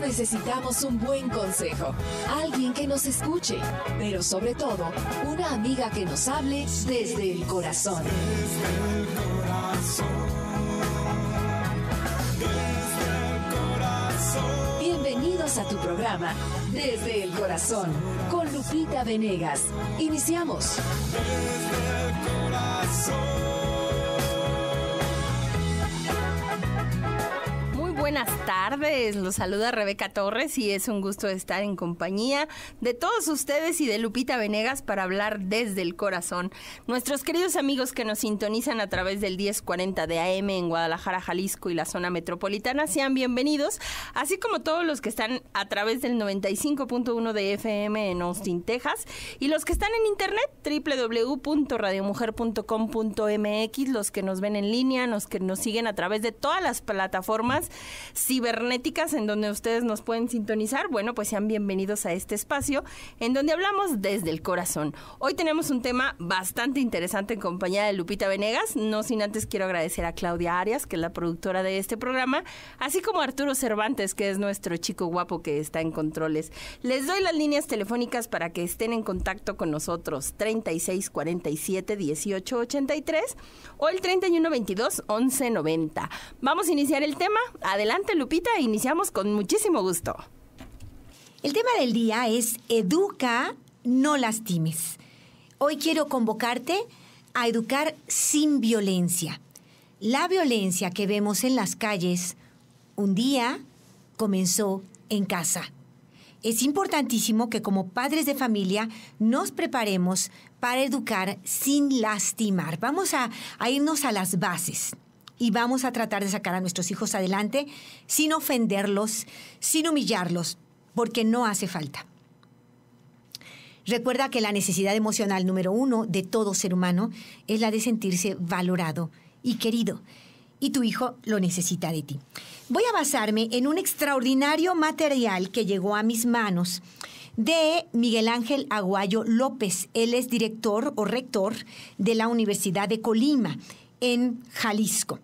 necesitamos un buen consejo, alguien que nos escuche, pero sobre todo, una amiga que nos hable desde el corazón. Desde el corazón. Bienvenidos a tu programa, Desde el corazón, con Lupita Venegas. Iniciamos. Desde el corazón. buenas tardes. Los saluda Rebeca Torres y es un gusto estar en compañía de todos ustedes y de Lupita Venegas para hablar desde el corazón. Nuestros queridos amigos que nos sintonizan a través del 1040 de AM en Guadalajara, Jalisco y la zona metropolitana, sean bienvenidos, así como todos los que están a través del 95.1 de FM en Austin, Texas y los que están en internet www.radiomujer.com.mx, los que nos ven en línea, los que nos siguen a través de todas las plataformas cibernéticas en donde ustedes nos pueden sintonizar, bueno, pues sean bienvenidos a este espacio en donde hablamos desde el corazón. Hoy tenemos un tema bastante interesante en compañía de Lupita Venegas, no sin antes quiero agradecer a Claudia Arias, que es la productora de este programa, así como a Arturo Cervantes, que es nuestro chico guapo que está en controles. Les doy las líneas telefónicas para que estén en contacto con nosotros, 36 47 18 83 o el 31 22 11 90. Vamos a iniciar el tema. Adelante, Lupita, iniciamos con muchísimo gusto. El tema del día es educa, no lastimes. Hoy quiero convocarte a educar sin violencia. La violencia que vemos en las calles un día comenzó en casa. Es importantísimo que como padres de familia nos preparemos para educar sin lastimar. Vamos a, irnos a las bases y vamos a tratar de sacar a nuestros hijos adelante sin ofenderlos, sin humillarlos, porque no hace falta. Recuerda que la necesidad emocional número uno de todo ser humano es la de sentirse valorado y querido. Y tu hijo lo necesita de ti. Voy a basarme en un extraordinario material que llegó a mis manos de Miguel Ángel Aguayo López. Él es director o rector de la Universidad de Colima en Jalisco.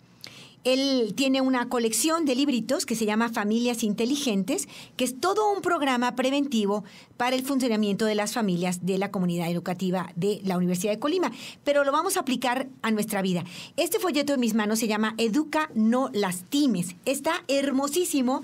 Él tiene una colección de libritos que se llama Familias Inteligentes, que es todo un programa preventivo para el funcionamiento de las familias de la comunidad educativa de la Universidad de Colima. Pero lo vamos a aplicar a nuestra vida. Este folleto de mis manos se llama Educa, no lastimes. Está hermosísimo.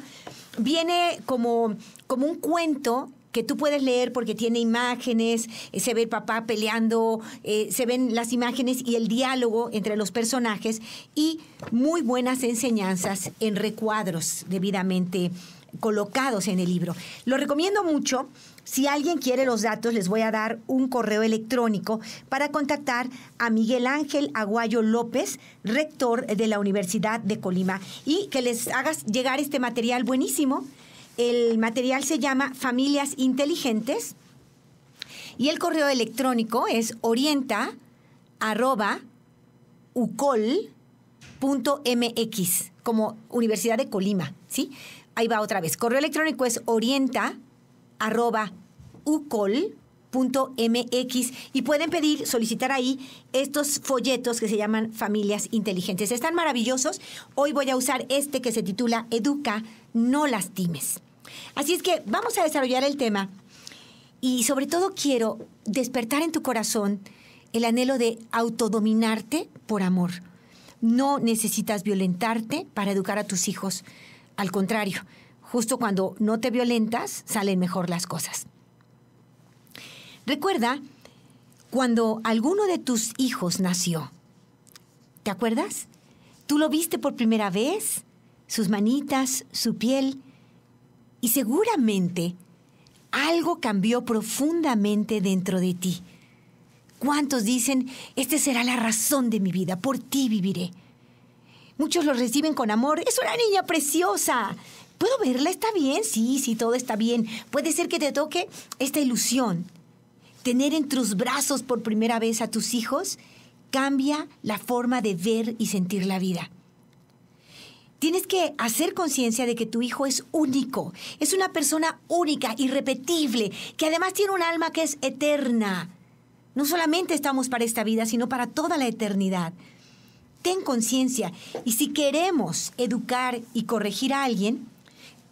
Viene como, como un cuento que tú puedes leer porque tiene imágenes, eh, se ve el papá peleando, eh, se ven las imágenes y el diálogo entre los personajes y muy buenas enseñanzas en recuadros debidamente colocados en el libro. Lo recomiendo mucho. Si alguien quiere los datos, les voy a dar un correo electrónico para contactar a Miguel Ángel Aguayo López, rector de la Universidad de Colima, y que les hagas llegar este material buenísimo el material se llama Familias Inteligentes y el correo electrónico es orienta como Universidad de Colima, ¿sí? Ahí va otra vez. Correo electrónico es orienta .mx y pueden pedir, solicitar ahí estos folletos que se llaman Familias Inteligentes. Están maravillosos. Hoy voy a usar este que se titula Educa, no lastimes. Así es que vamos a desarrollar el tema y sobre todo quiero despertar en tu corazón el anhelo de autodominarte por amor. No necesitas violentarte para educar a tus hijos. Al contrario, justo cuando no te violentas, salen mejor las cosas. Recuerda cuando alguno de tus hijos nació. ¿Te acuerdas? Tú lo viste por primera vez, sus manitas, su piel, y seguramente algo cambió profundamente dentro de ti. ¿Cuántos dicen, esta será la razón de mi vida, por ti viviré? Muchos lo reciben con amor, es una niña preciosa. ¿Puedo verla? ¿Está bien? Sí, sí, todo está bien. Puede ser que te toque esta ilusión, tener en tus brazos por primera vez a tus hijos cambia la forma de ver y sentir la vida. Tienes que hacer conciencia de que tu hijo es único, es una persona única, irrepetible, que además tiene un alma que es eterna. No solamente estamos para esta vida, sino para toda la eternidad. Ten conciencia y si queremos educar y corregir a alguien,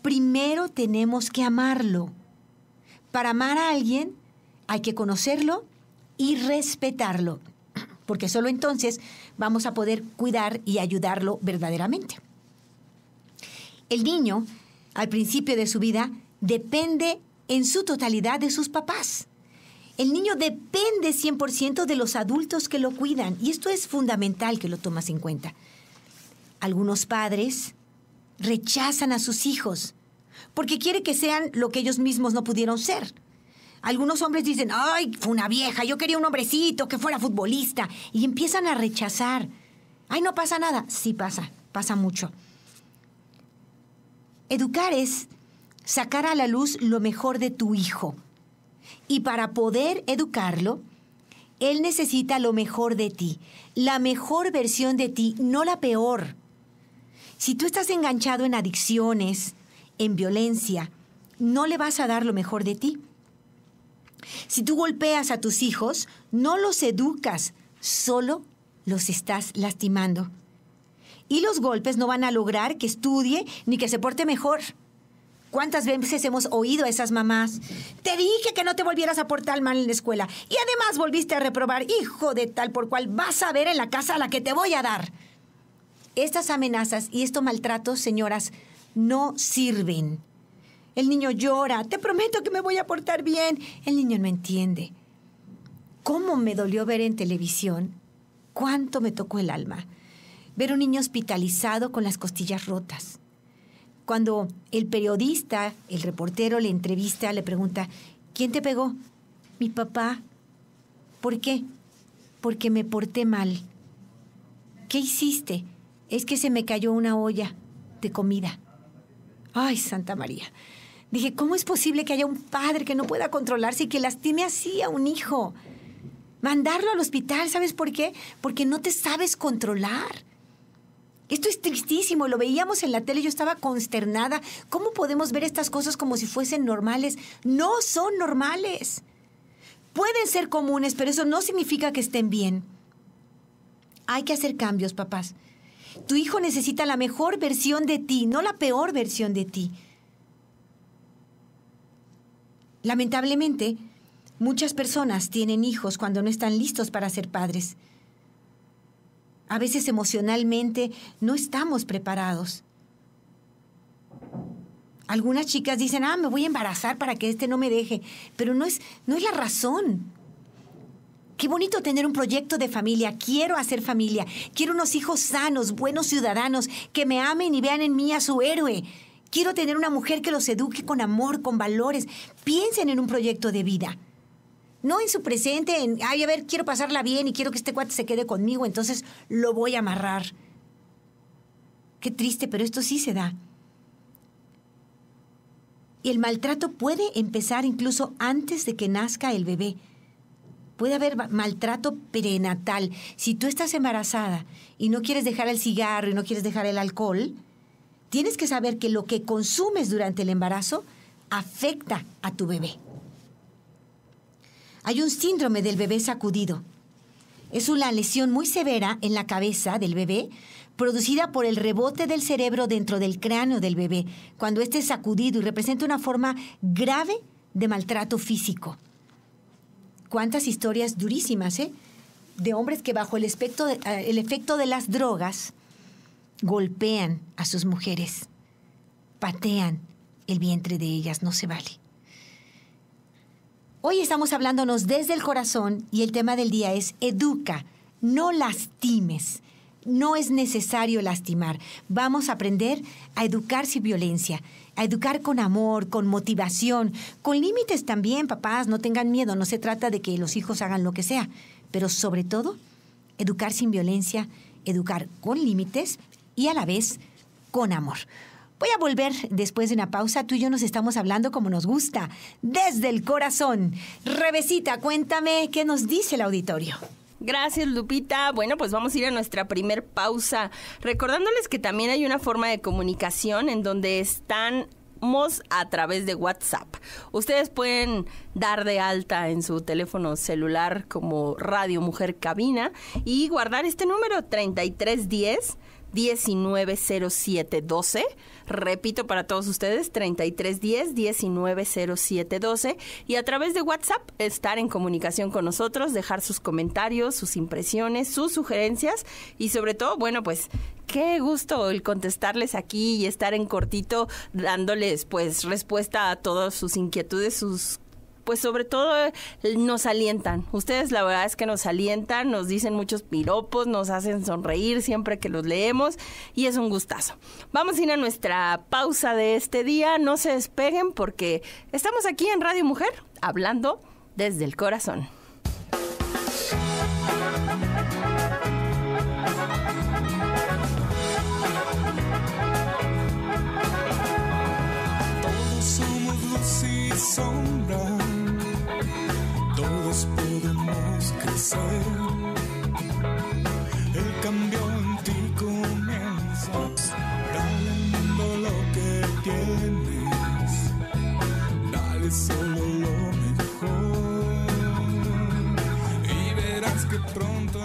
primero tenemos que amarlo. Para amar a alguien hay que conocerlo y respetarlo, porque solo entonces vamos a poder cuidar y ayudarlo verdaderamente. El niño, al principio de su vida, depende en su totalidad de sus papás. El niño depende 100% de los adultos que lo cuidan y esto es fundamental que lo tomas en cuenta. Algunos padres rechazan a sus hijos porque quiere que sean lo que ellos mismos no pudieron ser. Algunos hombres dicen, ay, fue una vieja, yo quería un hombrecito que fuera futbolista. Y empiezan a rechazar. Ay, no pasa nada. Sí pasa, pasa mucho. Educar es sacar a la luz lo mejor de tu hijo. Y para poder educarlo, él necesita lo mejor de ti, la mejor versión de ti, no la peor. Si tú estás enganchado en adicciones, en violencia, no le vas a dar lo mejor de ti. Si tú golpeas a tus hijos, no los educas, solo los estás lastimando. Y los golpes no van a lograr que estudie ni que se porte mejor. ¿Cuántas veces hemos oído a esas mamás? Te dije que no te volvieras a portar mal en la escuela y además volviste a reprobar, hijo de tal por cual vas a ver en la casa a la que te voy a dar. Estas amenazas y estos maltratos, señoras, no sirven. El niño llora, te prometo que me voy a portar bien. El niño no entiende. ¿Cómo me dolió ver en televisión? ¿Cuánto me tocó el alma? Ver un niño hospitalizado con las costillas rotas. Cuando el periodista, el reportero le entrevista, le pregunta, ¿quién te pegó? Mi papá. ¿Por qué? Porque me porté mal. ¿Qué hiciste? Es que se me cayó una olla de comida. Ay, Santa María. Dije, ¿cómo es posible que haya un padre que no pueda controlarse y que lastime así a un hijo? Mandarlo al hospital, ¿sabes por qué? Porque no te sabes controlar. Esto es tristísimo, lo veíamos en la tele, yo estaba consternada. ¿Cómo podemos ver estas cosas como si fuesen normales? No son normales. Pueden ser comunes, pero eso no significa que estén bien. Hay que hacer cambios, papás. Tu hijo necesita la mejor versión de ti, no la peor versión de ti. Lamentablemente, muchas personas tienen hijos cuando no están listos para ser padres. A veces emocionalmente no estamos preparados. Algunas chicas dicen, ah, me voy a embarazar para que este no me deje, pero no es, no es la razón. Qué bonito tener un proyecto de familia. Quiero hacer familia. Quiero unos hijos sanos, buenos ciudadanos, que me amen y vean en mí a su héroe. Quiero tener una mujer que los eduque con amor, con valores. Piensen en un proyecto de vida. No en su presente, en, ay, a ver, quiero pasarla bien y quiero que este cuate se quede conmigo, entonces lo voy a amarrar. Qué triste, pero esto sí se da. Y el maltrato puede empezar incluso antes de que nazca el bebé. Puede haber maltrato prenatal. Si tú estás embarazada y no quieres dejar el cigarro y no quieres dejar el alcohol, tienes que saber que lo que consumes durante el embarazo afecta a tu bebé. Hay un síndrome del bebé sacudido. Es una lesión muy severa en la cabeza del bebé producida por el rebote del cerebro dentro del cráneo del bebé, cuando este es sacudido y representa una forma grave de maltrato físico. Cuántas historias durísimas, ¿eh? De hombres que bajo el, eh, el efecto de las drogas golpean a sus mujeres, patean el vientre de ellas, no se vale. Hoy estamos hablándonos desde el corazón y el tema del día es educa, no lastimes. No es necesario lastimar. Vamos a aprender a educar sin violencia, a educar con amor, con motivación, con límites también, papás, no tengan miedo, no se trata de que los hijos hagan lo que sea, pero sobre todo, educar sin violencia, educar con límites, y a la vez con amor. Voy a volver después de una pausa. Tú y yo nos estamos hablando como nos gusta, desde el corazón. Revesita, cuéntame qué nos dice el auditorio. Gracias Lupita. Bueno, pues vamos a ir a nuestra primer pausa, recordándoles que también hay una forma de comunicación en donde estamos... a través de WhatsApp. Ustedes pueden dar de alta en su teléfono celular como Radio Mujer Cabina y guardar este número 3310 190712. Repito para todos ustedes, 3310 190712. Y a través de WhatsApp, estar en comunicación con nosotros, dejar sus comentarios, sus impresiones, sus sugerencias y sobre todo, bueno, pues qué gusto el contestarles aquí y estar en cortito dándoles pues respuesta a todas sus inquietudes, sus pues sobre todo eh, nos alientan. Ustedes la verdad es que nos alientan, nos dicen muchos piropos, nos hacen sonreír siempre que los leemos y es un gustazo. Vamos a ir a nuestra pausa de este día, no se despeguen porque estamos aquí en Radio Mujer hablando desde el corazón. somos y sombra todos podemos crecer. El cambio en ti comienza. Dale lo que tienes. Dale solo lo mejor. Y verás que pronto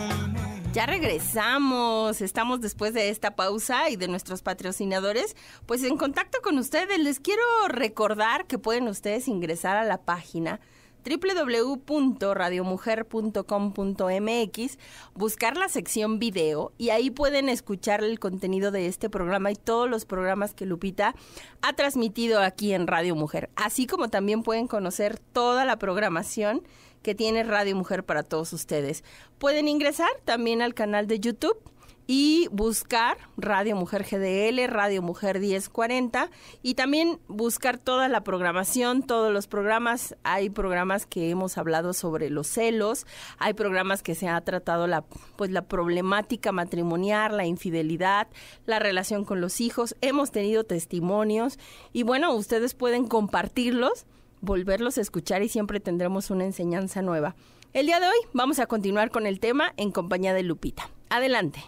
Ya regresamos, estamos después de esta pausa y de nuestros patrocinadores, pues en contacto con ustedes. Les quiero recordar que pueden ustedes ingresar a la página www.radiomujer.com.mx, buscar la sección video y ahí pueden escuchar el contenido de este programa y todos los programas que Lupita ha transmitido aquí en Radio Mujer, así como también pueden conocer toda la programación que tiene Radio Mujer para todos ustedes. Pueden ingresar también al canal de YouTube y buscar Radio Mujer GDL, Radio Mujer 1040 y también buscar toda la programación, todos los programas. Hay programas que hemos hablado sobre los celos, hay programas que se ha tratado la pues la problemática matrimonial, la infidelidad, la relación con los hijos. Hemos tenido testimonios y bueno, ustedes pueden compartirlos, volverlos a escuchar y siempre tendremos una enseñanza nueva. El día de hoy vamos a continuar con el tema en compañía de Lupita. Adelante.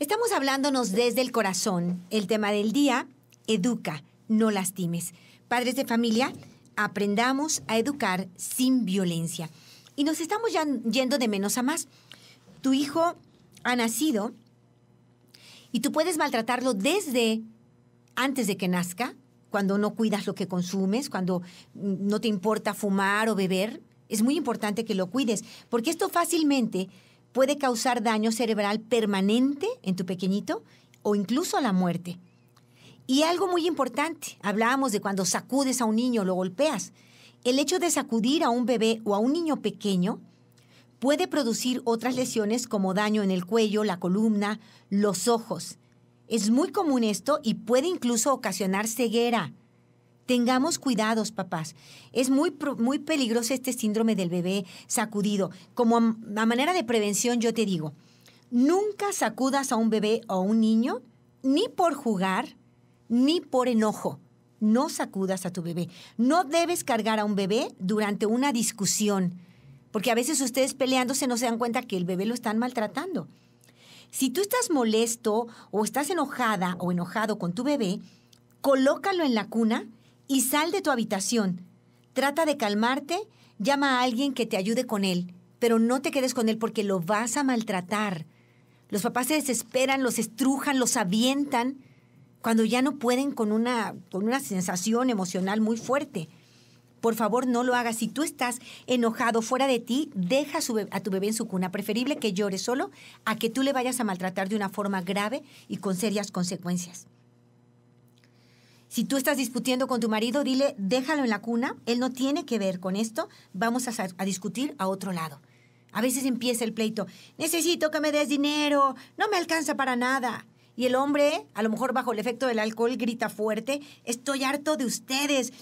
Estamos hablándonos desde el corazón. El tema del día, educa, no lastimes. Padres de familia, aprendamos a educar sin violencia. Y nos estamos ya yendo de menos a más. Tu hijo ha nacido y tú puedes maltratarlo desde antes de que nazca, cuando no cuidas lo que consumes, cuando no te importa fumar o beber. Es muy importante que lo cuides, porque esto fácilmente puede causar daño cerebral permanente en tu pequeñito o incluso la muerte. Y algo muy importante, hablábamos de cuando sacudes a un niño, lo golpeas. El hecho de sacudir a un bebé o a un niño pequeño puede producir otras lesiones como daño en el cuello, la columna, los ojos. Es muy común esto y puede incluso ocasionar ceguera, Tengamos cuidados, papás. Es muy, muy peligroso este síndrome del bebé sacudido. Como a manera de prevención, yo te digo, nunca sacudas a un bebé o a un niño, ni por jugar, ni por enojo no sacudas a tu bebé. No debes cargar a un bebé durante una discusión, porque a veces ustedes peleándose no se dan cuenta que el bebé lo están maltratando. Si tú estás molesto o estás enojada o enojado con tu bebé, colócalo en la cuna y sal de tu habitación. Trata de calmarte, llama a alguien que te ayude con él, pero no te quedes con él porque lo vas a maltratar. Los papás se desesperan, los estrujan, los avientan cuando ya no pueden con una, con una sensación emocional muy fuerte. Por favor, no lo hagas. Si tú estás enojado fuera de ti, deja a, tu bebé en su cuna. Preferible que llore solo a que tú le vayas a maltratar de una forma grave y con serias consecuencias. Si tú estás discutiendo con tu marido, dile, déjalo en la cuna, él no tiene que ver con esto, vamos a, discutir a otro lado. A veces empieza el pleito, necesito que me des dinero, no me alcanza para nada. Y el hombre, a lo mejor bajo el efecto del alcohol, grita fuerte, estoy harto de ustedes,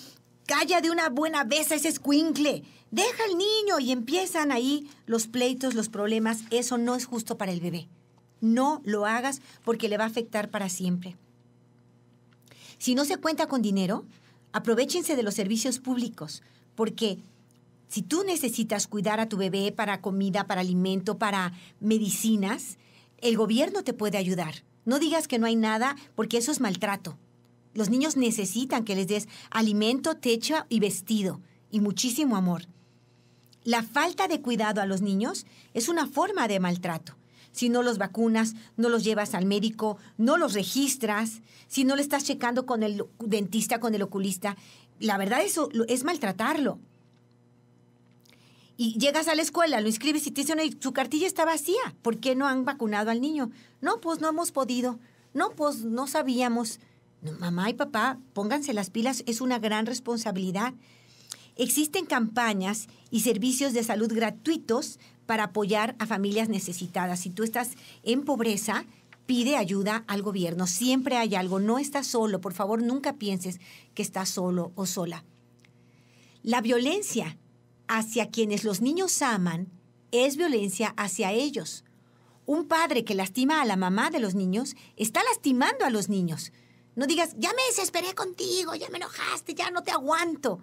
calla de una buena vez a ese escuincle, deja al niño y empiezan ahí los pleitos, los problemas, eso no es justo para el bebé. No lo hagas porque le va a afectar para siempre. Si no se cuenta con dinero, aprovechense de los servicios públicos, porque si tú necesitas cuidar a tu bebé para comida, para alimento, para medicinas, el gobierno te puede ayudar. No digas que no hay nada, porque eso es maltrato. Los niños necesitan que les des alimento, techo y vestido, y muchísimo amor. La falta de cuidado a los niños es una forma de maltrato si no los vacunas, no los llevas al médico, no los registras, si no le estás checando con el dentista, con el oculista. La verdad eso es maltratarlo. Y llegas a la escuela, lo inscribes y te dicen, su cartilla está vacía, ¿por qué no han vacunado al niño? No, pues no hemos podido, no, pues no sabíamos. mamá y papá, pónganse las pilas, es una gran responsabilidad. Existen campañas y servicios de salud gratuitos para apoyar a familias necesitadas. Si tú estás en pobreza, pide ayuda al gobierno. Siempre hay algo. No estás solo. Por favor, nunca pienses que estás solo o sola. La violencia hacia quienes los niños aman es violencia hacia ellos. Un padre que lastima a la mamá de los niños está lastimando a los niños. No digas, ya me desesperé contigo, ya me enojaste, ya no te aguanto.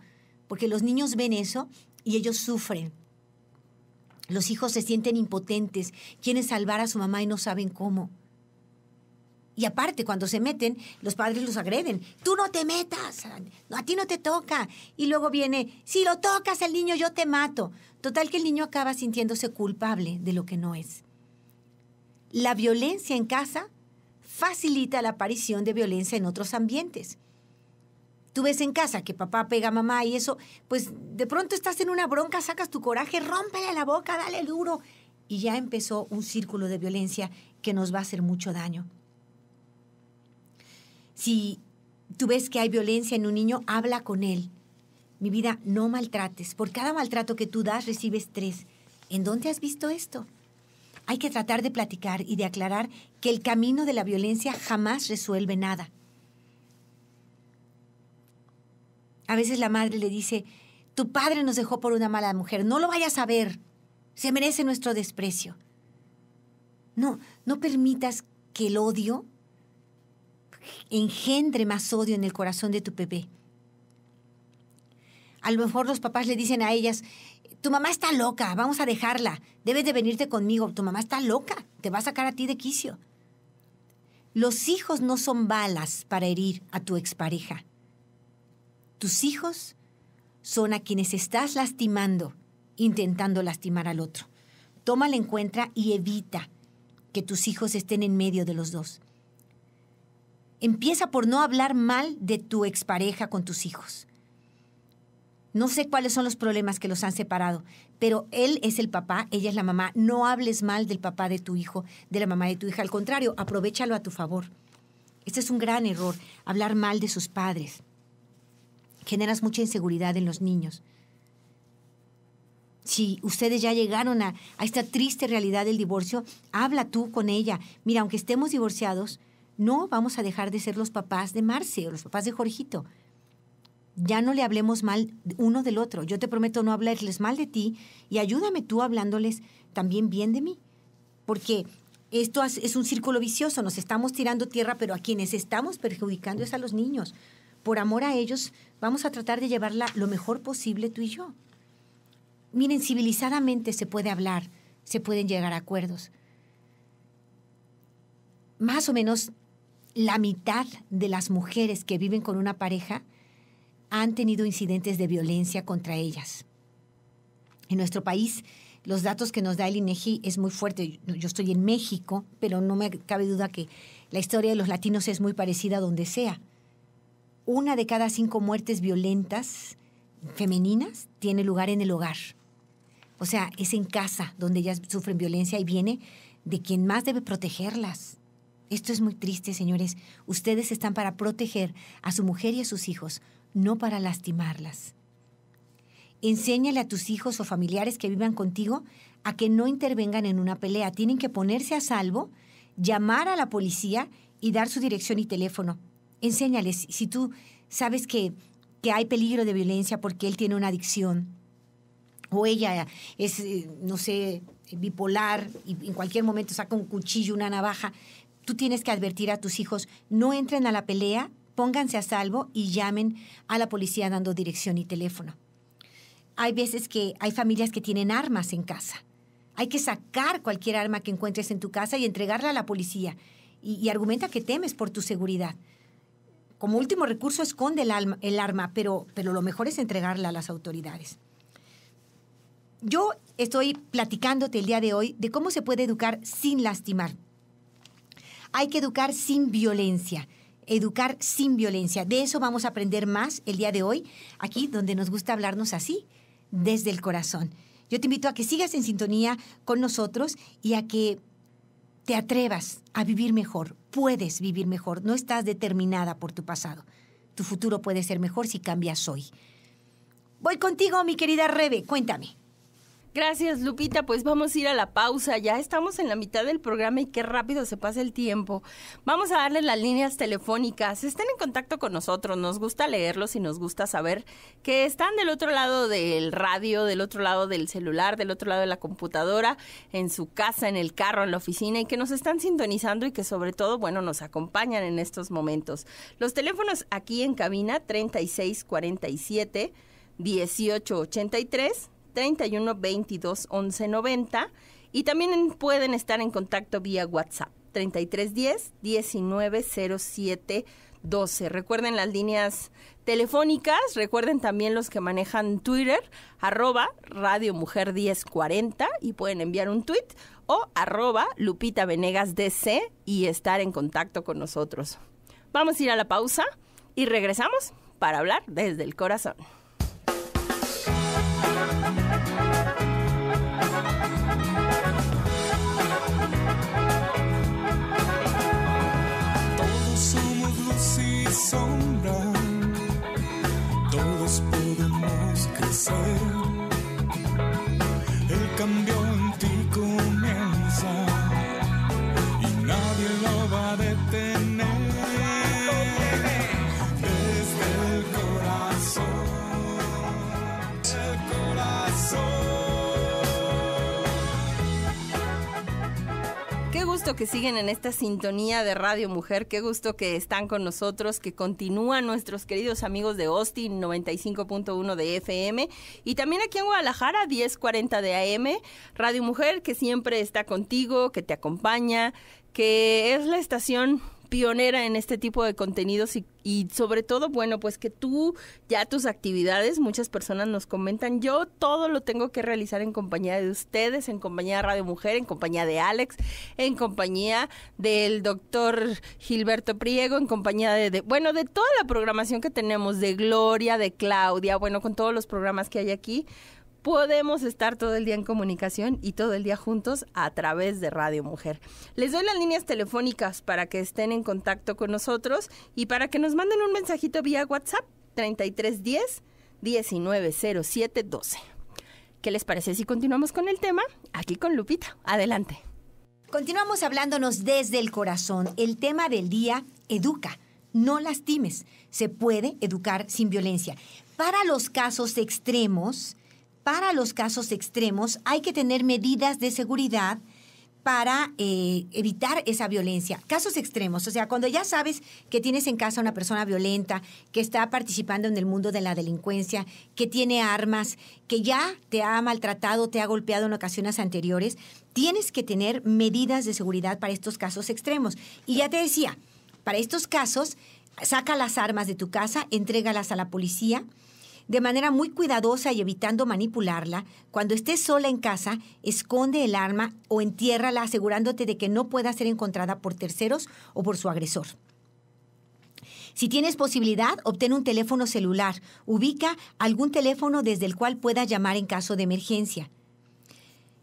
Porque los niños ven eso y ellos sufren. Los hijos se sienten impotentes, quieren salvar a su mamá y no saben cómo. Y aparte, cuando se meten, los padres los agreden. Tú no te metas, a ti no te toca. Y luego viene, si lo tocas al niño, yo te mato. Total que el niño acaba sintiéndose culpable de lo que no es. La violencia en casa facilita la aparición de violencia en otros ambientes tú ves en casa que papá pega a mamá y eso, pues de pronto estás en una bronca, sacas tu coraje, rómpele la boca, dale duro. Y ya empezó un círculo de violencia que nos va a hacer mucho daño. Si tú ves que hay violencia en un niño, habla con él. Mi vida, no maltrates. Por cada maltrato que tú das, recibes tres. ¿En dónde has visto esto? Hay que tratar de platicar y de aclarar que el camino de la violencia jamás resuelve nada. A veces la madre le dice, tu padre nos dejó por una mala mujer, no lo vayas a ver, se merece nuestro desprecio. No, no permitas que el odio engendre más odio en el corazón de tu bebé. A lo mejor los papás le dicen a ellas, tu mamá está loca, vamos a dejarla, debes de venirte conmigo, tu mamá está loca, te va a sacar a ti de quicio. Los hijos no son balas para herir a tu expareja. Tus hijos son a quienes estás lastimando, intentando lastimar al otro. toma en cuenta y evita que tus hijos estén en medio de los dos. Empieza por no hablar mal de tu expareja con tus hijos. No sé cuáles son los problemas que los han separado, pero él es el papá, ella es la mamá. No hables mal del papá de tu hijo, de la mamá de tu hija. Al contrario, aprovechalo a tu favor. Este es un gran error, hablar mal de sus padres generas mucha inseguridad en los niños. Si ustedes ya llegaron a, esta triste realidad del divorcio, habla tú con ella. Mira, aunque estemos divorciados, no vamos a dejar de ser los papás de Marce o los papás de Jorgito. Ya no le hablemos mal uno del otro. Yo te prometo no hablarles mal de ti y ayúdame tú hablándoles también bien de mí. Porque esto es un círculo vicioso, nos estamos tirando tierra, pero a quienes estamos perjudicando es a los niños por amor a ellos, vamos a tratar de llevarla lo mejor posible tú y yo. Miren, civilizadamente se puede hablar, se pueden llegar a acuerdos. Más o menos la mitad de las mujeres que viven con una pareja han tenido incidentes de violencia contra ellas. En nuestro país, los datos que nos da el INEGI e es muy fuerte. Yo estoy en México, pero no me cabe duda que la historia de los latinos es muy parecida donde sea una de cada cinco muertes violentas femeninas tiene lugar en el hogar. O sea, es en casa donde ellas sufren violencia y viene de quien más debe protegerlas. Esto es muy triste, señores. Ustedes están para proteger a su mujer y a sus hijos, no para lastimarlas. Enséñale a tus hijos o familiares que vivan contigo a que no intervengan en una pelea. Tienen que ponerse a salvo, llamar a la policía y dar su dirección y teléfono enséñales. Si tú sabes que, hay peligro de violencia porque él tiene una adicción o ella es, eh, no sé, bipolar y en cualquier momento saca un cuchillo, una navaja, tú tienes que advertir a tus hijos, no entren a la pelea, pónganse a salvo y llamen a la policía dando dirección y teléfono. Hay veces que hay familias que tienen armas en casa. Hay que sacar cualquier arma que encuentres en tu casa y entregarla a la policía. y argumenta que temes por tu seguridad como último recurso esconde el, el arma, pero, pero lo mejor es entregarla a las autoridades. Yo estoy platicándote el día de hoy de cómo se puede educar sin lastimar. Hay que educar sin violencia. Educar sin violencia. De eso vamos a aprender más el día de hoy, aquí donde nos gusta hablarnos así, desde el corazón. Yo te invito a que sigas en sintonía con nosotros y a que te atrevas a vivir mejor, puedes vivir mejor, no estás determinada por tu pasado. Tu futuro puede ser mejor si cambias hoy. Voy contigo, mi querida Rebe, cuéntame. Gracias, Lupita. Pues vamos a ir a la pausa. Ya estamos en la mitad del programa y qué rápido se pasa el tiempo. Vamos a darle las líneas telefónicas. Estén en contacto con nosotros. Nos gusta leerlos y nos gusta saber que están del otro lado del radio, del otro lado del celular, del otro lado de la computadora, en su casa, en el carro, en la oficina y que nos están sintonizando y que sobre todo, bueno, nos acompañan en estos momentos. Los teléfonos aquí en cabina 3647 1883 31 22 11 90 y también pueden estar en contacto vía WhatsApp 33 10 19 07 12. Recuerden las líneas telefónicas, recuerden también los que manejan Twitter, arroba Radio Mujer 1040 y pueden enviar un tweet o arroba Lupita Venegas DC y estar en contacto con nosotros. Vamos a ir a la pausa y regresamos para hablar desde el corazón. sombra, todos podemos crecer. El cambio en ti comienza y nadie lo va a detener. que siguen en esta sintonía de Radio Mujer, qué gusto que están con nosotros, que continúan nuestros queridos amigos de Austin 95.1 de FM y también aquí en Guadalajara 1040 de AM, Radio Mujer que siempre está contigo, que te acompaña, que es la estación pionera en este tipo de contenidos y, sobre todo, bueno, pues que tú ya tus actividades, muchas personas nos comentan, yo todo lo tengo que realizar en compañía de ustedes, en compañía de Radio Mujer, en compañía de Alex, en compañía del doctor Gilberto Priego, en compañía de bueno, de toda la programación que tenemos, de Gloria, de Claudia, bueno, con todos los programas que hay aquí podemos estar todo el día en comunicación y todo el día juntos a través de Radio Mujer. Les doy las líneas telefónicas para que estén en contacto con nosotros y para que nos manden un mensajito vía WhatsApp 3310 190712. ¿Qué les parece si continuamos con el tema? Aquí con Lupita. Adelante. Continuamos hablándonos desde el corazón. El tema del día, educa. No lastimes. Se puede educar sin violencia. Para los casos extremos, para los casos extremos hay que tener medidas de seguridad para eh, evitar esa violencia. Casos extremos, o sea, cuando ya sabes que tienes en casa una persona violenta, que está participando en el mundo de la delincuencia, que tiene armas, que ya te ha maltratado, te ha golpeado en ocasiones anteriores, tienes que tener medidas de seguridad para estos casos extremos. Y ya te decía, para estos casos, saca las armas de tu casa, entrégalas a la policía de manera muy cuidadosa y evitando manipularla, cuando estés sola en casa, esconde el arma o entiérrala asegurándote de que no pueda ser encontrada por terceros o por su agresor. Si tienes posibilidad, obtén un teléfono celular. Ubica algún teléfono desde el cual pueda llamar en caso de emergencia.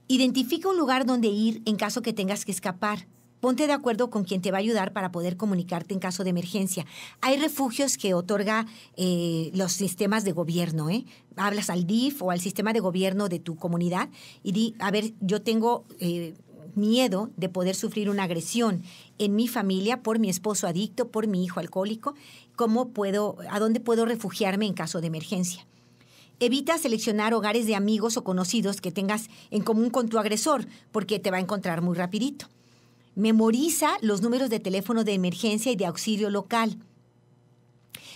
Identifica un lugar donde ir en caso que tengas que escapar. Ponte de acuerdo con quien te va a ayudar para poder comunicarte en caso de emergencia. Hay refugios que otorga eh, los sistemas de gobierno. ¿eh? Hablas al DIF o al sistema de gobierno de tu comunidad y di, a ver, yo tengo... Eh, miedo de poder sufrir una agresión en mi familia por mi esposo adicto, por mi hijo alcohólico, cómo puedo, a dónde puedo refugiarme en caso de emergencia. Evita seleccionar hogares de amigos o conocidos que tengas en común con tu agresor, porque te va a encontrar muy rapidito. Memoriza los números de teléfono de emergencia y de auxilio local.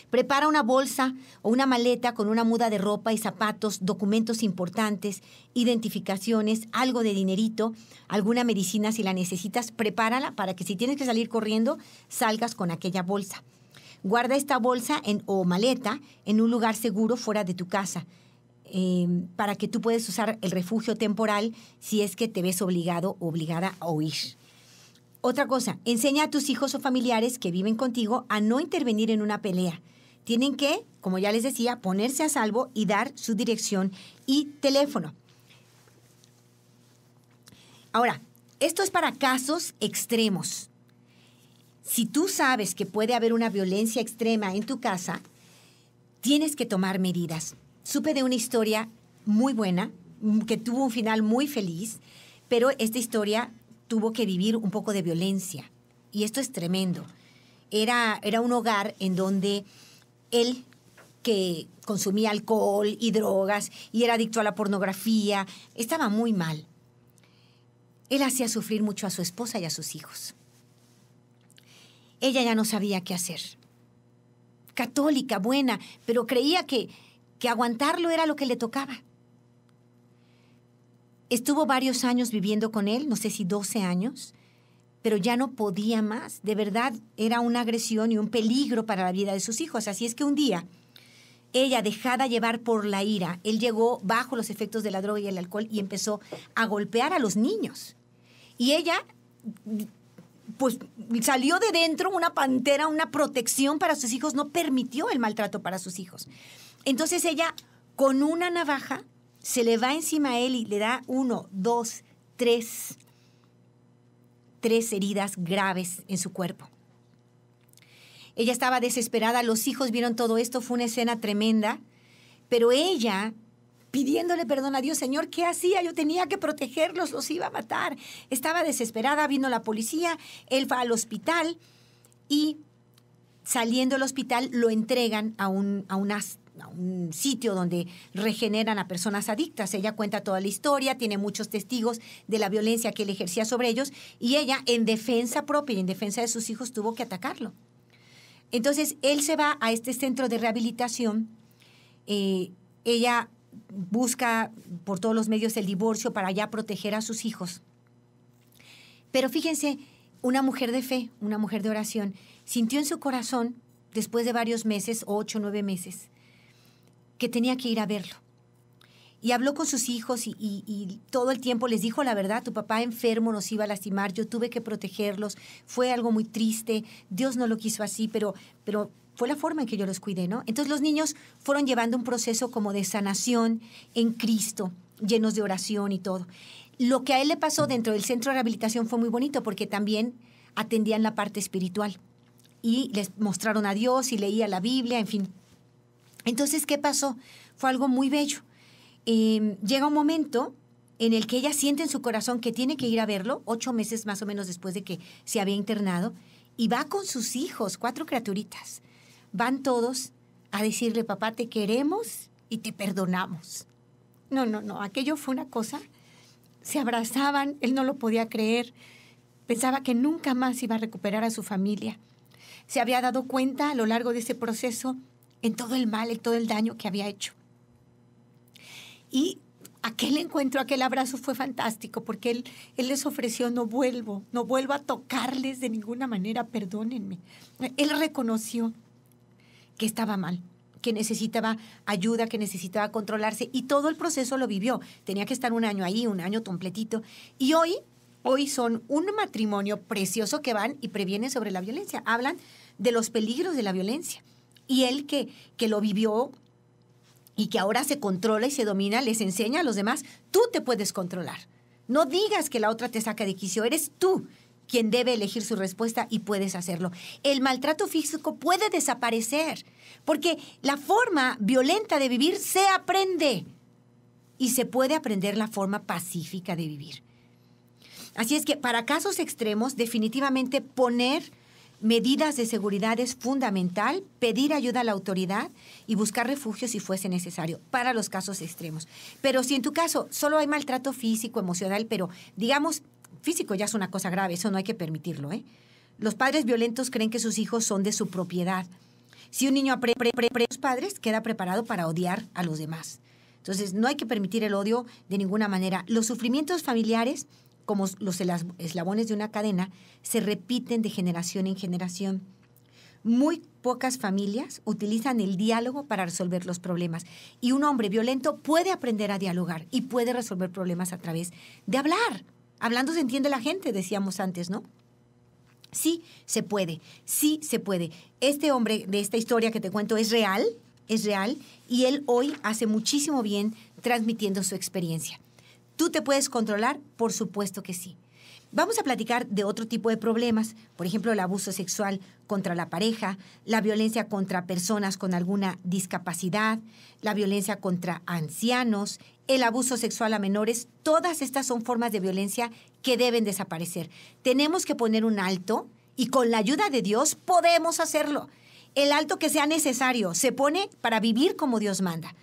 Prepara una bolsa o una maleta con una muda de ropa y zapatos, documentos importantes, identificaciones, algo de dinerito, alguna medicina si la necesitas, prepárala para que si tienes que salir corriendo, salgas con aquella bolsa. Guarda esta bolsa en, o maleta en un lugar seguro fuera de tu casa. Em, para que tú puedas usar el refugio temporal si es que te ves obligado o obligada a huir. Otra cosa, enseña a tus hijos o familiares que viven contigo a no intervenir en una pelea. Tienen que, como ya les decía, ponerse a salvo y dar su dirección y teléfono. Ahora, esto es para casos extremos. Si tú sabes que puede haber una violencia extrema en tu casa, tienes que tomar medidas. Supe de una historia muy buena, que tuvo un final muy feliz, pero esta historia tuvo que vivir un poco de violencia. Y esto es tremendo. Era, era un hogar en donde él, que consumía alcohol y drogas y era adicto a la pornografía, estaba muy mal. Él hacía sufrir mucho a su esposa y a sus hijos. Ella ya no sabía qué hacer. Católica, buena, pero creía que, que aguantarlo era lo que le tocaba. Estuvo varios años viviendo con él, no sé si 12 años, pero ya no podía más. De verdad, era una agresión y un peligro para la vida de sus hijos. Así es que un día, ella, dejada llevar por la ira, él llegó bajo los efectos de la droga y el alcohol y empezó a golpear a los niños. Y ella, pues, salió de dentro una pantera, una protección para sus hijos, no permitió el maltrato para sus hijos. Entonces ella, con una navaja, se le va encima a él y le da uno, dos, tres, tres heridas graves en su cuerpo. Ella estaba desesperada, los hijos vieron todo esto, fue una escena tremenda, pero ella pidiéndole perdón a Dios, Señor, ¿qué hacía? Yo tenía que protegerlos, los iba a matar. Estaba desesperada, vino la policía, él va al hospital y saliendo del hospital lo entregan a un, a un sitio donde regeneran a personas adictas. Ella cuenta toda la historia, tiene muchos testigos de la violencia que él ejercía sobre ellos y ella en defensa propia y en defensa de sus hijos tuvo que atacarlo. Entonces él se va a este centro de rehabilitación, eh, ella busca por todos los medios el divorcio para ya proteger a sus hijos. Pero fíjense, una mujer de fe, una mujer de oración, sintió en su corazón, después de varios meses, ocho, nueve meses, que tenía que ir a verlo. Y habló con sus hijos y, todo el tiempo les dijo la verdad, tu papá enfermo nos iba a lastimar, yo tuve que protegerlos, fue algo muy triste, Dios no lo quiso así, pero, pero fue la forma en que yo los cuidé, ¿no? Entonces los niños fueron llevando un proceso como de sanación en Cristo, llenos de oración y todo. Lo que a él le pasó dentro del centro de rehabilitación fue muy bonito porque también atendían la parte espiritual y les mostraron a Dios y leía la Biblia, en fin, entonces, ¿qué pasó? Fue algo muy bello. Em, llega un momento en el que ella siente en su corazón que tiene que ir a verlo, ocho meses más o menos después de que se había internado, y va con sus hijos, cuatro criaturitas. Van todos a decirle, papá, te queremos y te perdonamos. No, no, no, aquello fue una cosa. Se abrazaban, él no lo podía creer, pensaba que nunca más iba a recuperar a su familia. Se había dado cuenta a lo largo de ese proceso en todo el mal, en todo el daño que había hecho. Y aquel encuentro, aquel abrazo fue fantástico porque él, él les ofreció, no vuelvo, no vuelvo a tocarles de ninguna manera, perdónenme. Él reconoció que estaba mal, que necesitaba ayuda, que necesitaba controlarse y todo el proceso lo vivió. Tenía que estar un año ahí, un año completito. Y hoy, hoy son un matrimonio precioso que van y previenen sobre la violencia. Hablan de los peligros de la violencia y él que, que lo vivió y que ahora se controla y se domina, les enseña a los demás, tú te puedes controlar. No digas que la otra te saca de quicio, eres tú quien debe elegir su respuesta y puedes hacerlo. El maltrato físico puede desaparecer, porque la forma violenta de vivir se aprende y se puede aprender la forma pacífica de vivir. Así es que para casos extremos, definitivamente poner medidas de seguridad es fundamental, pedir ayuda a la autoridad y buscar refugio si fuese necesario para los casos extremos. Pero si en tu caso solo hay maltrato físico, emocional, pero digamos, físico ya es una cosa grave, eso no hay que permitirlo. ¿eh? Los padres violentos creen que sus hijos son de su propiedad. Si un niño aprende a sus padres, queda preparado para odiar a los demás. Entonces, no hay que permitir el odio de ninguna manera. Los sufrimientos familiares como los eslabones de una cadena, se repiten de generación en generación. Muy pocas familias utilizan el diálogo para resolver los problemas. Y un hombre violento puede aprender a dialogar y puede resolver problemas a través de hablar. Hablando se entiende la gente, decíamos antes, ¿no? Sí, se puede, sí se puede. Este hombre de esta historia que te cuento es real, es real, y él hoy hace muchísimo bien transmitiendo su experiencia. ¿Tú te puedes controlar? Por supuesto que sí. Vamos a platicar de otro tipo de problemas, por ejemplo, el abuso sexual contra la pareja, la violencia contra personas con alguna discapacidad, la violencia contra ancianos, el abuso sexual a menores. Todas estas son formas de violencia que deben desaparecer. Tenemos que poner un alto y con la ayuda de Dios podemos hacerlo. El alto que sea necesario se pone para vivir como Dios manda.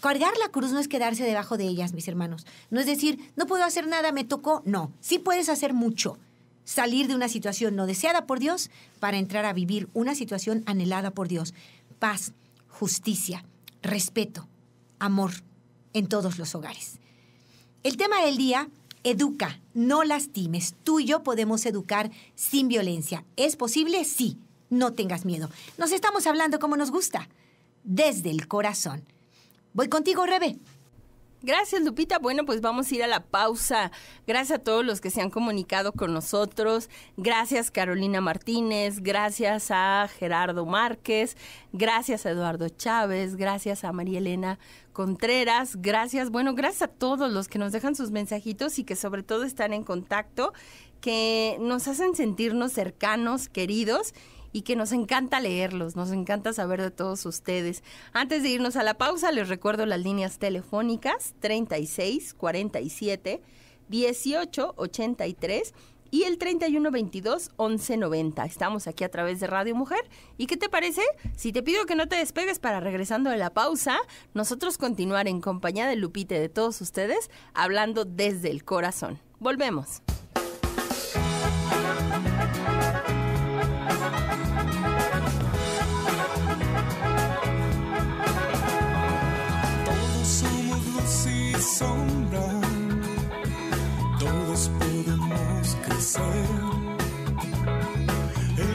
Cargar la cruz no es quedarse debajo de ellas, mis hermanos. No es decir, no puedo hacer nada, me tocó. No, sí puedes hacer mucho. Salir de una situación no deseada por Dios para entrar a vivir una situación anhelada por Dios. Paz, justicia, respeto, amor en todos los hogares. El tema del día, educa, no lastimes. Tú y yo podemos educar sin violencia. ¿Es posible? Sí. No tengas miedo. Nos estamos hablando como nos gusta, desde el corazón. Voy contigo, Rebe. Gracias, Lupita. Bueno, pues vamos a ir a la pausa. Gracias a todos los que se han comunicado con nosotros. Gracias, Carolina Martínez. Gracias a Gerardo Márquez. Gracias a Eduardo Chávez. Gracias a María Elena Contreras. Gracias. Bueno, gracias a todos los que nos dejan sus mensajitos y que sobre todo están en contacto, que nos hacen sentirnos cercanos, queridos y que nos encanta leerlos, nos encanta saber de todos ustedes. Antes de irnos a la pausa, les recuerdo las líneas telefónicas 36 47 18 83 y el 3122-1190. Estamos aquí a través de Radio Mujer. ¿Y qué te parece? Si te pido que no te despegues para regresando a la pausa, nosotros continuar en compañía de Lupite de todos ustedes, hablando desde el corazón. Volvemos. El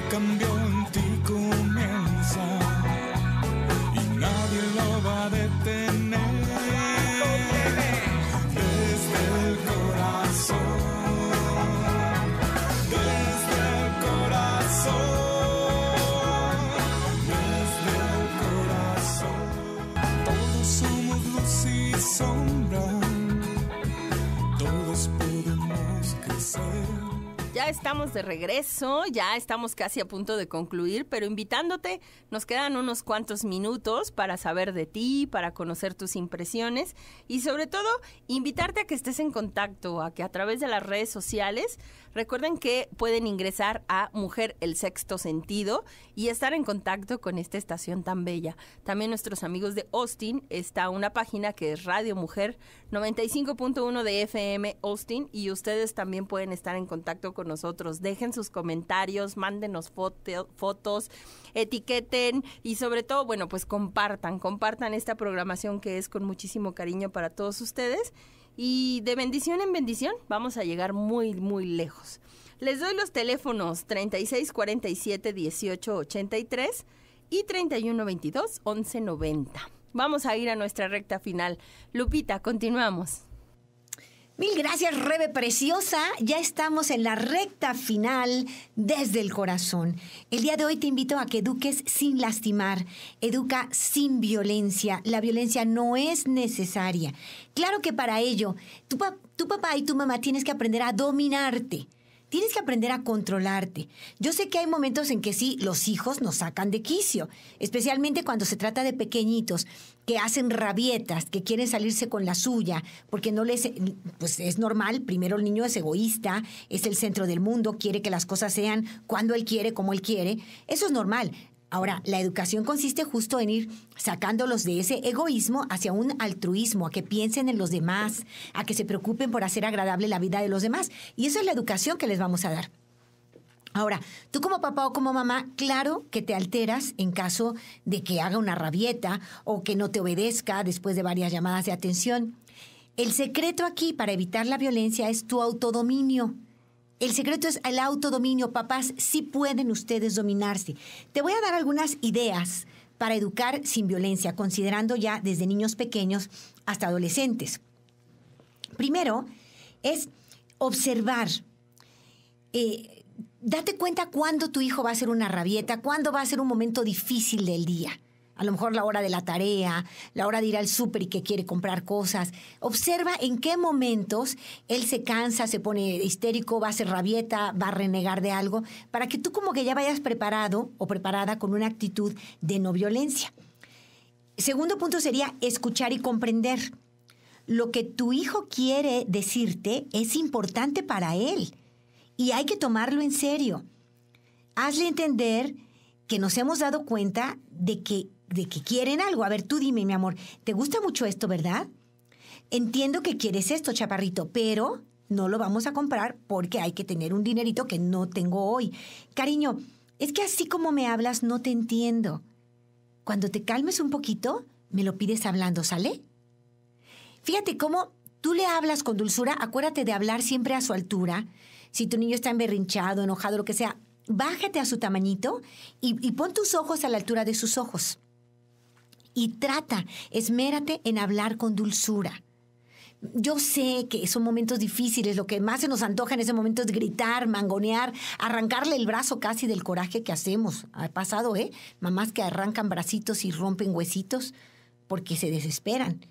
cambio en ti comienza y nadie lo va a detener. Desde el corazón, desde el corazón, desde el corazón. Todos somos luz y sombra. ya estamos de regreso, ya estamos casi a punto de concluir, pero invitándote, nos quedan unos cuantos minutos para saber de ti, para conocer tus impresiones y sobre todo invitarte a que estés en contacto, a que a través de las redes sociales, recuerden que pueden ingresar a Mujer el Sexto Sentido y estar en contacto con esta estación tan bella. También nuestros amigos de Austin está una página que es Radio Mujer 95.1 de FM Austin y ustedes también pueden estar en contacto con nosotros. Dejen sus comentarios, mándenos fotos, etiqueten y sobre todo, bueno, pues compartan, compartan esta programación que es con muchísimo cariño para todos ustedes. Y de bendición en bendición vamos a llegar muy, muy lejos. Les doy los teléfonos 36 47 18 83 y 31 22 11 90. Vamos a ir a nuestra recta final. Lupita, continuamos. Mil gracias, Rebe Preciosa. Ya estamos en la recta final desde el corazón. El día de hoy te invito a que eduques sin lastimar, educa sin violencia. La violencia no es necesaria. Claro que para ello, tu, papá y tu mamá tienes que aprender a dominarte, Tienes que aprender a controlarte. Yo sé que hay momentos en que sí, los hijos nos sacan de quicio, especialmente cuando se trata de pequeñitos que hacen rabietas, que quieren salirse con la suya, porque no les, pues es normal, primero el niño es egoísta, es el centro del mundo, quiere que las cosas sean cuando él quiere, como él quiere, eso es normal. Ahora, la educación consiste justo en ir sacándolos de ese egoísmo hacia un altruismo, a que piensen en los demás, a que se preocupen por hacer agradable la vida de los demás. Y eso es la educación que les vamos a dar. Ahora, tú como papá o como mamá, claro que te alteras en caso de que haga una rabieta o que no te obedezca después de varias llamadas de atención. El secreto aquí para evitar la violencia es tu autodominio. El secreto es el autodominio. Papás, sí pueden ustedes dominarse. Te voy a dar algunas ideas para educar sin violencia, considerando ya desde niños pequeños hasta adolescentes. Primero, es observar. Eh, date cuenta cuándo tu hijo va a ser una rabieta, cuándo va a ser un momento difícil del día. A lo mejor la hora de la tarea, la hora de ir al súper y que quiere comprar cosas. Observa en qué momentos él se cansa, se pone histérico, va a ser rabieta, va a renegar de algo, para que tú como que ya vayas preparado o preparada con una actitud de no violencia. Segundo punto sería escuchar y comprender. Lo que tu hijo quiere decirte es importante para él y hay que tomarlo en serio. Hazle entender que nos hemos dado cuenta de que de que quieren algo. A ver, tú dime, mi amor, ¿te gusta mucho esto, verdad? Entiendo que quieres esto, chaparrito, pero no lo vamos a comprar porque hay que tener un dinerito que no tengo hoy. Cariño, es que así como me hablas, no te entiendo. Cuando te calmes un poquito, me lo pides hablando, ¿sale? Fíjate cómo tú le hablas con dulzura, acuérdate de hablar siempre a su altura. Si tu niño está emberrinchado, enojado, lo que sea, bájate a su tamañito y, y pon tus ojos a la altura de sus ojos y trata, esmérate en hablar con dulzura. Yo sé que son momentos difíciles, lo que más se nos antoja en ese momento es gritar, mangonear, arrancarle el brazo casi del coraje que hacemos. Ha pasado, ¿eh? Mamás que arrancan bracitos y rompen huesitos porque se desesperan.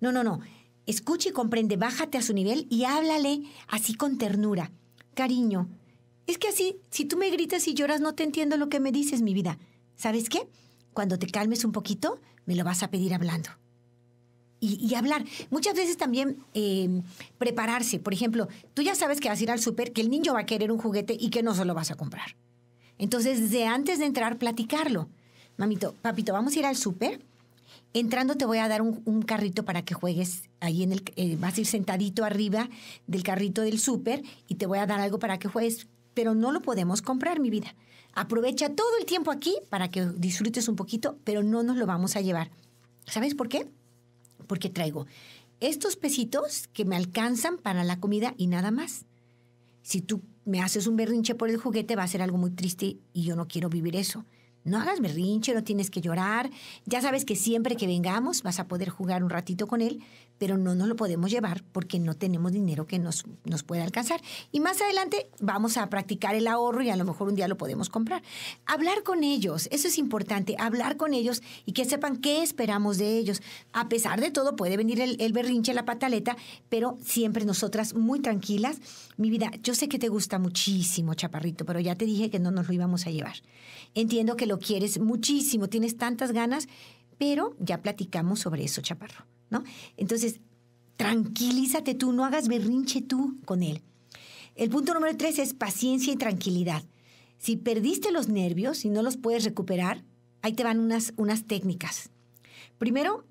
No, no, no. Escucha y comprende, bájate a su nivel y háblale así con ternura. Cariño, es que así, si tú me gritas y lloras, no te entiendo lo que me dices, mi vida. ¿Sabes qué? cuando te calmes un poquito, me lo vas a pedir hablando. Y, hablar. Muchas veces también em, prepararse. Por ejemplo, tú ya sabes que vas a ir al súper, que el niño va a querer un juguete y que no se lo vas a comprar. Entonces, antes de entrar, platicarlo. Mamito, papito, vamos a ir al súper. Entrando te voy a dar un, carrito para que juegues ahí en el... Eh, vas a ir sentadito arriba del carrito del súper y te voy a dar algo para que juegues pero no lo podemos comprar, mi vida. Aprovecha todo el tiempo aquí para que disfrutes un poquito, pero no nos lo vamos a llevar. ¿Sabes por qué? Porque traigo estos pesitos que me alcanzan para la comida y nada más. Si tú me haces un berrinche por el juguete, va a ser algo muy triste y yo no quiero vivir eso. No hagas berrinche, no tienes que llorar. Ya sabes que siempre que vengamos vas a poder jugar un ratito con él, pero no nos lo podemos llevar porque no tenemos dinero que nos, nos pueda alcanzar. Y más adelante vamos a practicar el ahorro y a lo mejor un día lo podemos comprar. Hablar con ellos, eso es importante, hablar con ellos y que sepan qué esperamos de ellos. A pesar de todo puede venir el, el berrinche, la pataleta, pero siempre nosotras muy tranquilas. Mi vida, yo sé que te gusta muchísimo, chaparrito, pero ya te dije que no nos lo íbamos a llevar. Entiendo que lo quieres muchísimo, tienes tantas ganas, pero ya platicamos sobre eso, chaparro. ¿no? Entonces, tranquilízate tú, no hagas berrinche tú con él. El punto número tres es paciencia y tranquilidad. Si perdiste los nervios y no los puedes recuperar, ahí te van unas, unas técnicas. Primero,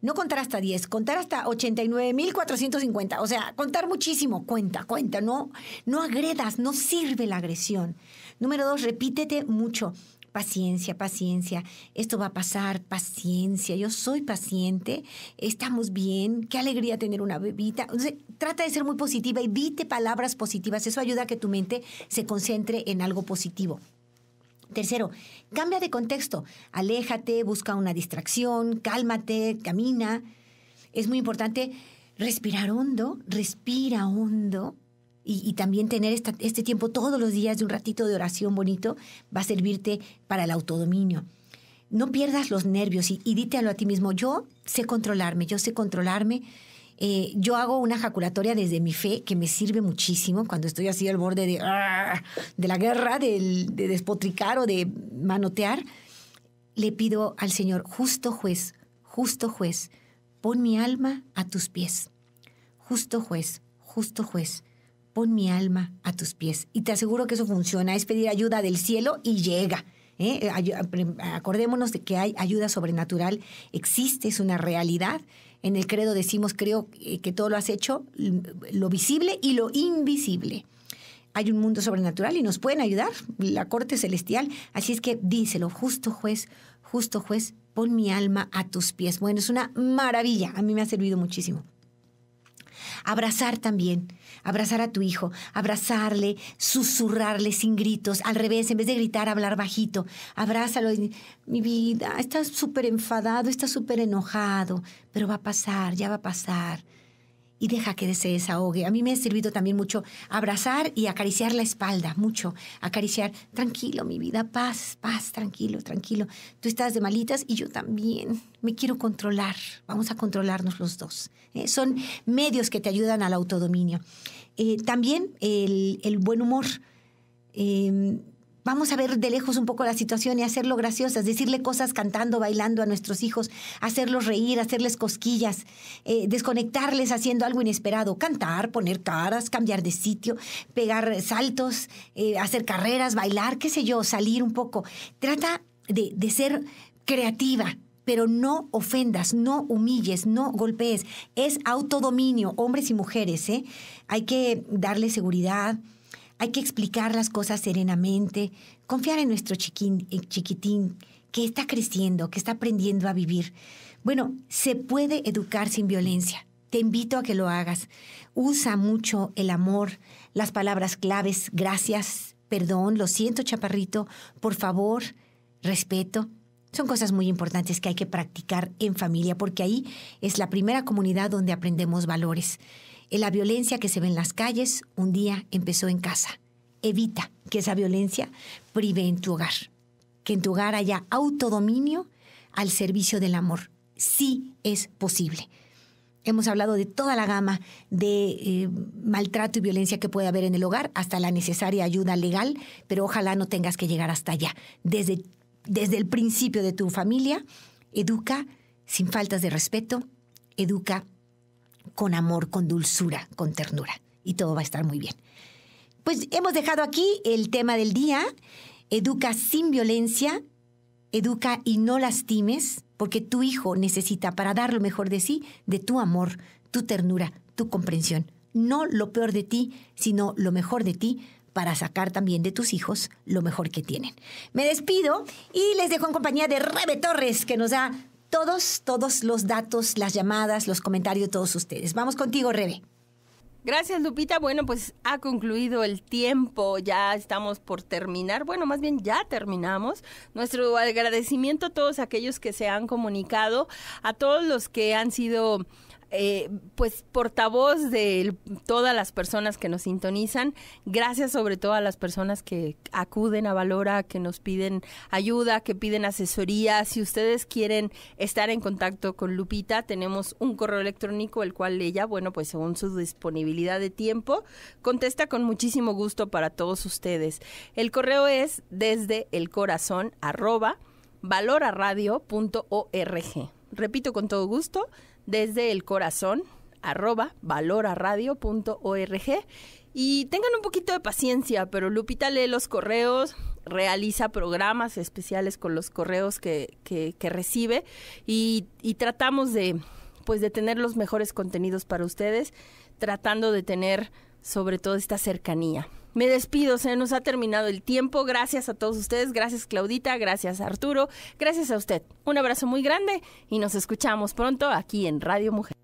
no contar hasta 10, contar hasta 89.450. O sea, contar muchísimo. Cuenta, cuenta. No, no agredas, no sirve la agresión. Número dos, repítete mucho paciencia, paciencia, esto va a pasar, paciencia, yo soy paciente, estamos bien, qué alegría tener una bebita. trata de ser muy positiva evite palabras positivas, eso ayuda a que tu mente se concentre en algo positivo. Tercero, cambia de contexto, aléjate, busca una distracción, cálmate, camina. Es muy importante respirar hondo, respira hondo y, también tener este tiempo todos los días de un ratito de oración bonito va a servirte para el autodominio. No pierdas los nervios y, dítelo a ti mismo, yo sé controlarme, yo sé controlarme. Eh, yo hago una ejaculatoria desde mi fe que me sirve muchísimo cuando estoy así al borde de, ah, de la guerra, de despotricar o de manotear. Le pido al Señor, justo juez, justo juez, pon mi alma a tus pies. Justo juez, justo juez, pon mi alma a tus pies. Y te aseguro que eso funciona, es pedir ayuda del cielo y llega. ¿eh? Eh, acordémonos de que hay ayuda sobrenatural, existe, es una realidad. En el credo decimos, creo eh, que todo lo has hecho, mm, lo visible y lo invisible. Hay un mundo sobrenatural y nos pueden ayudar, la corte celestial. Así es que díselo, justo juez, justo juez, pon mi alma a tus pies. Bueno, es una maravilla, a mí me ha servido muchísimo. Abrazar también, abrazar a tu hijo, abrazarle, susurrarle sin gritos, al revés, en vez de gritar, hablar bajito, abrázalo, mi vida, está súper enfadado, está súper enojado, pero va a pasar, ya va a pasar y deja que se desahogue. A mí me ha servido también mucho abrazar y acariciar la espalda, mucho. Acariciar, tranquilo, mi vida, paz, paz, tranquilo, tranquilo. Tú estás de malitas y yo también. Me quiero controlar. Vamos a controlarnos los dos. ¿eh? Son medios que te ayudan al autodominio. Eh, también el, buen humor. Em, Vamos a ver de lejos un poco la situación y hacerlo graciosas, decirle cosas cantando, bailando a nuestros hijos, hacerlos reír, hacerles cosquillas, eh, desconectarles haciendo algo inesperado, cantar, poner caras, cambiar de sitio, pegar saltos, eh, hacer carreras, bailar, qué sé yo, salir un poco. Trata de, de ser creativa, pero no ofendas, no humilles, no golpees. Es autodominio, hombres y mujeres, ¿eh? Hay que darle seguridad, hay que explicar las cosas serenamente, confiar en nuestro chiquitín que está creciendo, que está aprendiendo a vivir. Bueno, se puede educar sin violencia. Te invito a que lo hagas. Usa mucho el amor, las palabras claves, gracias, perdón, lo siento chaparrito, por favor, respeto. Son cosas muy importantes que hay que practicar en familia porque ahí es la primera comunidad donde aprendemos valores. Eh, la violencia que se ve en las calles un día empezó en casa. Evita que esa violencia prive en tu hogar. Que en tu hogar haya autodominio al servicio del amor. Sí es posible. Hemos hablado de toda la gama de eh, maltrato y violencia que puede haber en el hogar, hasta la necesaria ayuda legal, pero ojalá no tengas que llegar hasta allá. Desde, desde el principio de tu familia, educa sin faltas de respeto, educa con amor, con dulzura, con ternura. Y todo va a estar muy bien. Pues hemos dejado aquí el tema del día. Educa sin violencia, educa y no lastimes, porque tu hijo necesita para dar lo mejor de sí, de tu amor, tu ternura, tu comprensión. No lo peor de ti, sino lo mejor de ti para sacar también de tus hijos lo mejor que tienen. Me despido y les dejo en compañía de Rebe Torres, que nos da todos, todos los datos, las llamadas, los comentarios de todos ustedes. Vamos contigo, Rebe. Gracias, Lupita. Bueno, pues ha concluido el tiempo, ya estamos por terminar. Bueno, más bien ya terminamos. Nuestro agradecimiento a todos aquellos que se han comunicado, a todos los que han sido eh, pues portavoz de todas las personas que nos sintonizan. Gracias sobre todo a las personas que acuden a Valora, que nos piden ayuda, que piden asesoría. Si ustedes quieren estar en contacto con Lupita, tenemos un correo electrónico, el cual ella, bueno, pues según su disponibilidad de tiempo, contesta con muchísimo gusto para todos ustedes. El correo es desde el corazón arroba valoraradio.org. Repito con todo gusto, desde el corazón arroba valoraradio.org y tengan un poquito de paciencia, pero Lupita lee los correos, realiza programas especiales con los correos que, recibe y, tratamos pues, de tener los mejores contenidos para ustedes, tratando de tener sobre todo esta cercanía. Me despido, se nos ha terminado el tiempo. Gracias a todos ustedes, gracias Claudita, gracias Arturo, gracias a usted. Un abrazo muy grande y nos escuchamos pronto aquí en Radio Mujer.